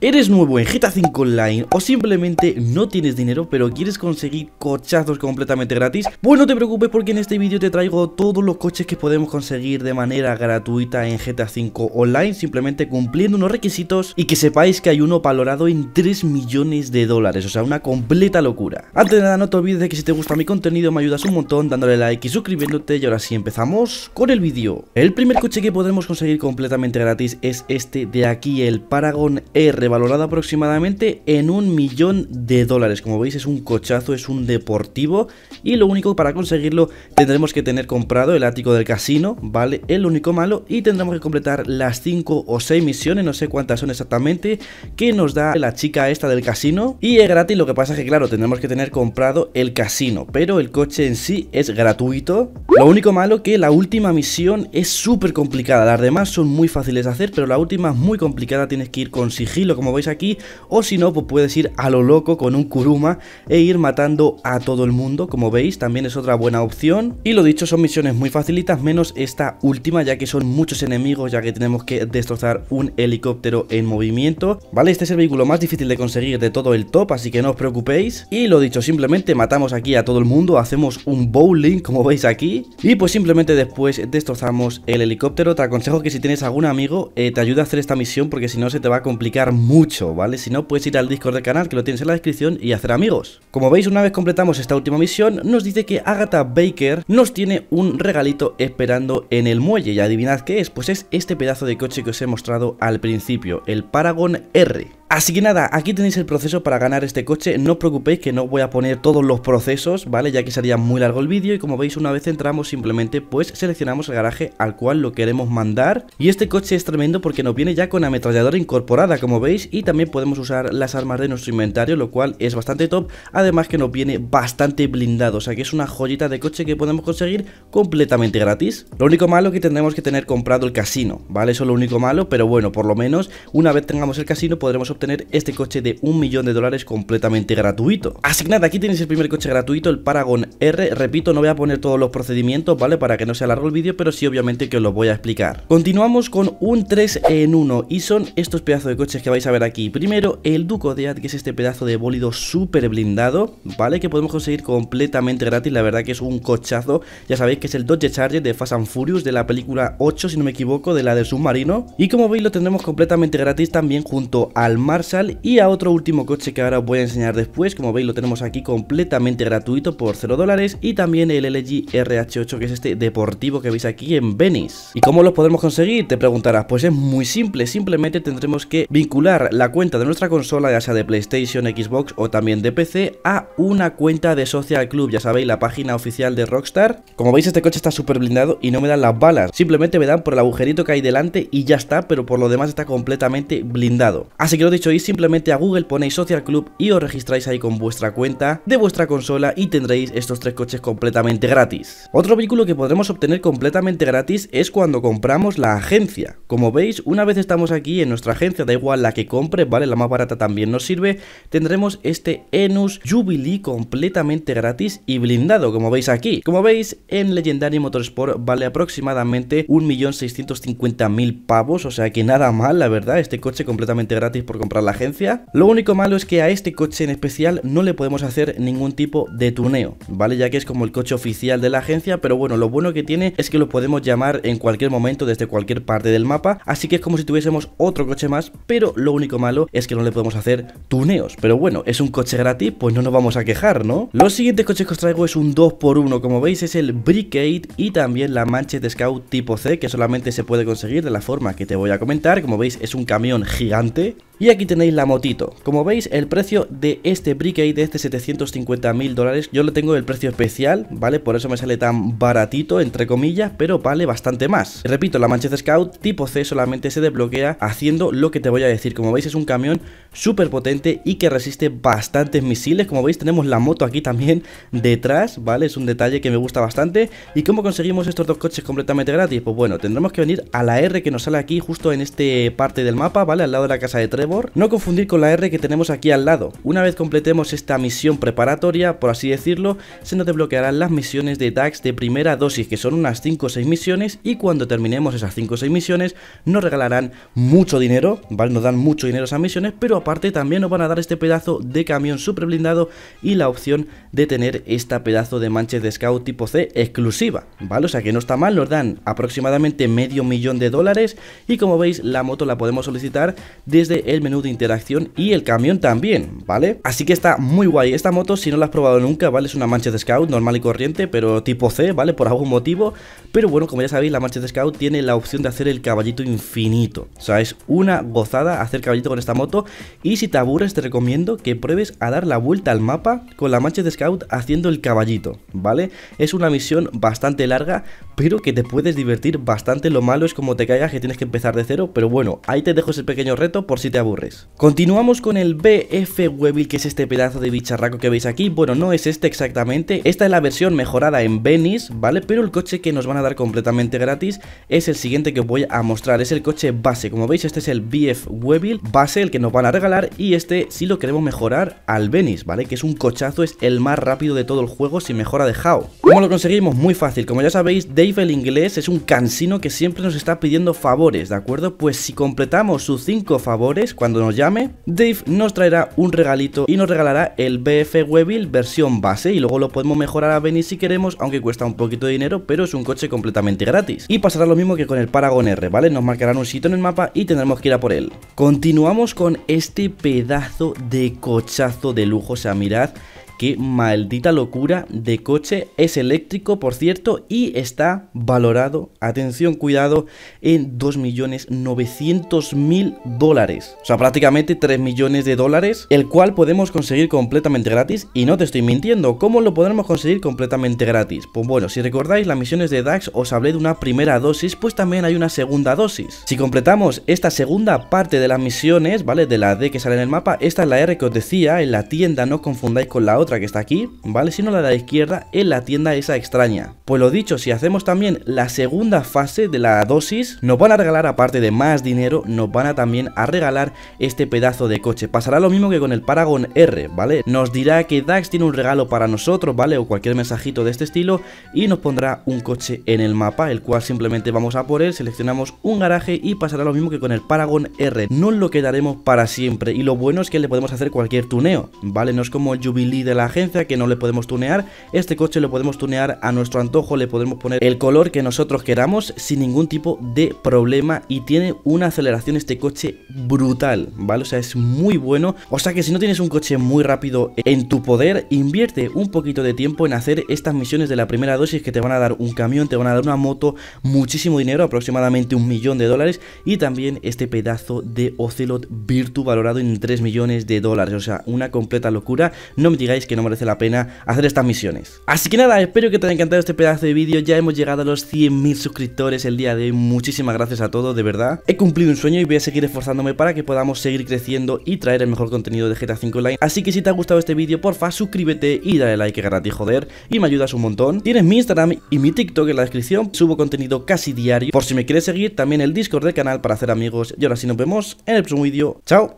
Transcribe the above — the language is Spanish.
¿Eres nuevo en GTA 5 Online o simplemente no tienes dinero pero quieres conseguir cochazos completamente gratis? Pues no te preocupes porque en este vídeo te traigo todos los coches que podemos conseguir de manera gratuita en GTA 5 Online Simplemente cumpliendo unos requisitos y que sepáis que hay uno valorado en 3 millones de dólares, o sea una completa locura Antes de nada no te olvides de que si te gusta mi contenido me ayudas un montón dándole like y suscribiéndote y ahora sí empezamos con el vídeo El primer coche que podemos conseguir completamente gratis es este de aquí, el Paragon R Valorada valorado aproximadamente en un millón de dólares. Como veis es un cochazo, es un deportivo y lo único para conseguirlo tendremos que tener comprado el ático del casino, ¿vale? El único malo y tendremos que completar las 5 o 6 misiones, no sé cuántas son exactamente, que nos da la chica esta del casino y es gratis, lo que pasa es que claro, tendremos que tener comprado el casino, pero el coche en sí es gratuito. Lo único malo que la última misión es súper complicada, las demás son muy fáciles de hacer, pero la última es muy complicada, tienes que ir con sigilo como veis aquí, o si no, pues puedes ir a lo loco con un Kuruma e ir matando a todo el mundo, como veis, también es otra buena opción. Y lo dicho, son misiones muy facilitas, menos esta última, ya que son muchos enemigos, ya que tenemos que destrozar un helicóptero en movimiento. Vale, este es el vehículo más difícil de conseguir de todo el top, así que no os preocupéis. Y lo dicho, simplemente matamos aquí a todo el mundo, hacemos un bowling, como veis aquí, y pues simplemente después destrozamos el helicóptero. Te aconsejo que si tienes algún amigo, eh, te ayuda a hacer esta misión, porque si no se te va a complicar mucho mucho, ¿vale? Si no, puedes ir al Discord del canal, que lo tienes en la descripción, y hacer amigos. Como veis, una vez completamos esta última misión, nos dice que Agatha Baker nos tiene un regalito esperando en el muelle. Y adivinad qué es, pues es este pedazo de coche que os he mostrado al principio, el Paragon R. Así que nada, aquí tenéis el proceso para ganar este coche, no os preocupéis que no voy a poner todos los procesos, ¿vale? Ya que sería muy largo el vídeo y como veis una vez entramos simplemente pues seleccionamos el garaje al cual lo queremos mandar y este coche es tremendo porque nos viene ya con ametralladora incorporada como veis y también podemos usar las armas de nuestro inventario lo cual es bastante top, además que nos viene bastante blindado, o sea que es una joyita de coche que podemos conseguir completamente gratis. Lo único malo que tendremos que tener comprado el casino, ¿vale? Eso es lo único malo, pero bueno, por lo menos una vez tengamos el casino podremos tener este coche de un millón de dólares completamente gratuito. Así que nada, aquí tenéis el primer coche gratuito, el Paragon R. Repito, no voy a poner todos los procedimientos, ¿vale? Para que no se alargue el vídeo, pero sí obviamente que os lo voy a explicar. Continuamos con un 3 en 1 y son estos pedazos de coches que vais a ver aquí. Primero, el Duco de Ad, que es este pedazo de bólido súper blindado, ¿vale? Que podemos conseguir completamente gratis, la verdad que es un cochazo. Ya sabéis que es el Dodge Charger de Fast and Furious de la película 8, si no me equivoco, de la del submarino. Y como veis lo tendremos completamente gratis también junto al Marshall y a otro último coche que ahora os voy a enseñar después, como veis lo tenemos aquí completamente gratuito por 0 dólares y también el LG RH8 que es este deportivo que veis aquí en Venice. ¿Y cómo los podemos conseguir? Te preguntarás, pues es muy simple, simplemente tendremos que vincular la cuenta de nuestra consola, ya sea de PlayStation, Xbox o también de PC, a una cuenta de Social Club, ya sabéis, la página oficial de Rockstar. Como veis este coche está súper blindado y no me dan las balas, simplemente me dan por el agujerito que hay delante y ya está, pero por lo demás está completamente blindado. Así que lo digo hecho simplemente a Google, ponéis Social Club y os registráis ahí con vuestra cuenta de vuestra consola y tendréis estos tres coches completamente gratis. Otro vehículo que podremos obtener completamente gratis es cuando compramos la agencia. Como veis, una vez estamos aquí en nuestra agencia, da igual la que compre, vale, la más barata también nos sirve, tendremos este Enus Jubilee completamente gratis y blindado, como veis aquí. Como veis, en Legendary Motorsport vale aproximadamente 1.650.000 pavos, o sea que nada mal, la verdad, este coche completamente gratis por la agencia. Lo único malo es que a este coche en especial no le podemos hacer ningún tipo de tuneo, ¿vale? Ya que es como el coche oficial de la agencia, pero bueno, lo bueno que tiene es que lo podemos llamar en cualquier momento desde cualquier parte del mapa, así que es como si tuviésemos otro coche más, pero lo único malo es que no le podemos hacer tuneos. Pero bueno, es un coche gratis, pues no nos vamos a quejar, ¿no? Los siguientes coches que os traigo es un 2x1, como veis es el Brickade y también la Manchester Scout tipo C, que solamente se puede conseguir de la forma que te voy a comentar, como veis es un camión gigante y aquí tenéis la motito. Como veis, el precio de este Brickade de este 750 mil dólares, yo lo tengo el precio especial, ¿vale? Por eso me sale tan baratito, entre comillas, pero vale bastante más. Repito, la Manchester Scout tipo C solamente se desbloquea haciendo lo que te voy a decir. Como veis, es un camión súper potente y que resiste bastantes misiles. Como veis, tenemos la moto aquí también detrás, ¿vale? Es un detalle que me gusta bastante. ¿Y cómo conseguimos estos dos coches completamente gratis? Pues bueno, tendremos que venir a la R que nos sale aquí justo en este parte del mapa, ¿vale? Al lado de la casa de tres no confundir con la R que tenemos aquí al lado. Una vez completemos esta misión preparatoria, por así decirlo, se nos desbloquearán las misiones de DAX de primera dosis, que son unas 5 o 6 misiones, y cuando terminemos esas 5 o 6 misiones, nos regalarán mucho dinero, ¿vale? Nos dan mucho dinero esas misiones, pero aparte también nos van a dar este pedazo de camión super blindado y la opción de tener esta pedazo de manches de scout tipo C exclusiva, ¿vale? O sea que no está mal, nos dan aproximadamente medio millón de dólares y como veis la moto la podemos solicitar desde el menú de interacción y el camión también, ¿vale? Así que está muy guay. Esta moto, si no la has probado nunca, ¿vale? Es una de Scout normal y corriente, pero tipo C, ¿vale? Por algún motivo. Pero bueno, como ya sabéis, la mancha de Scout tiene la opción de hacer el caballito infinito. O sea, es una gozada hacer caballito con esta moto. Y si te aburres, te recomiendo que pruebes a dar la vuelta al mapa con la mancha de Scout haciendo el caballito, ¿vale? Es una misión bastante larga, pero que te puedes divertir bastante. Lo malo es como te caigas que tienes que empezar de cero, pero bueno, ahí te dejo ese pequeño reto por si te aburres Continuamos con el BF Weevil, que es este pedazo de bicharraco que veis aquí. Bueno, no es este exactamente. Esta es la versión mejorada en Venice, ¿vale? Pero el coche que nos van a dar completamente gratis es el siguiente que os voy a mostrar. Es el coche base. Como veis, este es el BF Weevil base, el que nos van a regalar. Y este sí lo queremos mejorar al Venice, ¿vale? Que es un cochazo, es el más rápido de todo el juego Si mejora de Hao. ¿Cómo lo conseguimos? Muy fácil. Como ya sabéis, Dave el inglés es un cansino que siempre nos está pidiendo favores, ¿de acuerdo? Pues si completamos sus 5 favores, cuando nos llame, Dave nos traerá un regalito y nos regalará el BF Webil versión base y luego lo podemos mejorar a Benny si queremos, aunque cuesta un poquito de dinero, pero es un coche completamente gratis. Y pasará lo mismo que con el Paragon R, ¿vale? Nos marcarán un sitio en el mapa y tendremos que ir a por él. Continuamos con este pedazo de cochazo de lujo, o sea, mirad Qué maldita locura de coche. Es eléctrico, por cierto, y está valorado, atención, cuidado, en 2.900.000 dólares. O sea, prácticamente 3 millones de dólares, el cual podemos conseguir completamente gratis. Y no te estoy mintiendo, ¿cómo lo podremos conseguir completamente gratis? Pues bueno, si recordáis las misiones de DAX, os hablé de una primera dosis, pues también hay una segunda dosis. Si completamos esta segunda parte de las misiones, ¿vale? De la D que sale en el mapa, esta es la R que os decía, en la tienda, no confundáis con la otra que está aquí, ¿vale? Sino la de la izquierda en la tienda esa extraña. Pues lo dicho, si hacemos también la segunda fase de la dosis, nos van a regalar, aparte de más dinero, nos van a también a regalar este pedazo de coche. Pasará lo mismo que con el Paragon R, ¿vale? Nos dirá que Dax tiene un regalo para nosotros, ¿vale? O cualquier mensajito de este estilo y nos pondrá un coche en el mapa, el cual simplemente vamos a por él, seleccionamos un garaje y pasará lo mismo que con el Paragon R. no lo quedaremos para siempre y lo bueno es que le podemos hacer cualquier tuneo, ¿vale? No es como el Jubilee de la agencia que no le podemos tunear. Este coche lo podemos tunear a nuestro antojo, le podemos poner el color que nosotros queramos sin ningún tipo de problema y tiene una aceleración este coche brutal, ¿vale? O sea, es muy bueno. O sea que si no tienes un coche muy rápido en tu poder, invierte un poquito de tiempo en hacer estas misiones de la primera dosis que te van a dar un camión, te van a dar una moto, muchísimo dinero, aproximadamente un millón de dólares y también este pedazo de Ocelot Virtu valorado en 3 millones de dólares. O sea, una completa locura. No me digáis que no merece la pena hacer estas misiones. Así que nada, espero que te haya encantado este pedazo de vídeo, ya hemos llegado a los 100.000 suscriptores el día de hoy, muchísimas gracias a todos, de verdad. He cumplido un sueño y voy a seguir esforzándome para que podamos seguir creciendo y traer el mejor contenido de GTA 5 Online. Así que si te ha gustado este vídeo, porfa, suscríbete y dale like que gratis, joder, y me ayudas un montón. Tienes mi Instagram y mi TikTok en la descripción, subo contenido casi diario, por si me quieres seguir, también el Discord del canal para hacer amigos. Y ahora sí nos vemos en el próximo vídeo. ¡Chao!